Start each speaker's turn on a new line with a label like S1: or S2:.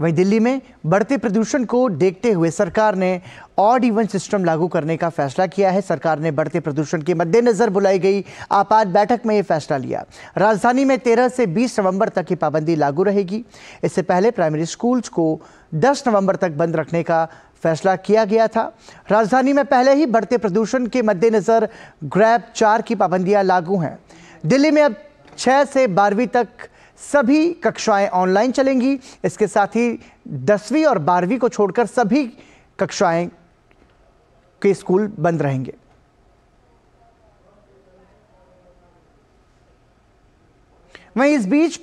S1: वहीं दिल्ली में बढ़ते प्रदूषण को देखते हुए सरकार ने ऑड इवन सिस्टम लागू करने का फैसला किया है सरकार ने बढ़ते प्रदूषण के मद्देनज़र बुलाई गई आपात बैठक में ये फैसला लिया राजधानी में 13 से 20 नवंबर तक की पाबंदी लागू रहेगी इससे पहले प्राइमरी स्कूल्स को 10 नवंबर तक बंद रखने का फैसला किया गया था राजधानी में पहले ही बढ़ते प्रदूषण के मद्देनज़र ग्रैप चार की पाबंदियाँ लागू हैं दिल्ली में अब छः से बारहवीं तक सभी कक्षाएं ऑनलाइन चलेंगी इसके साथ ही दसवीं और बारहवीं को छोड़कर सभी कक्षाएं के स्कूल बंद रहेंगे वहीं इस बीच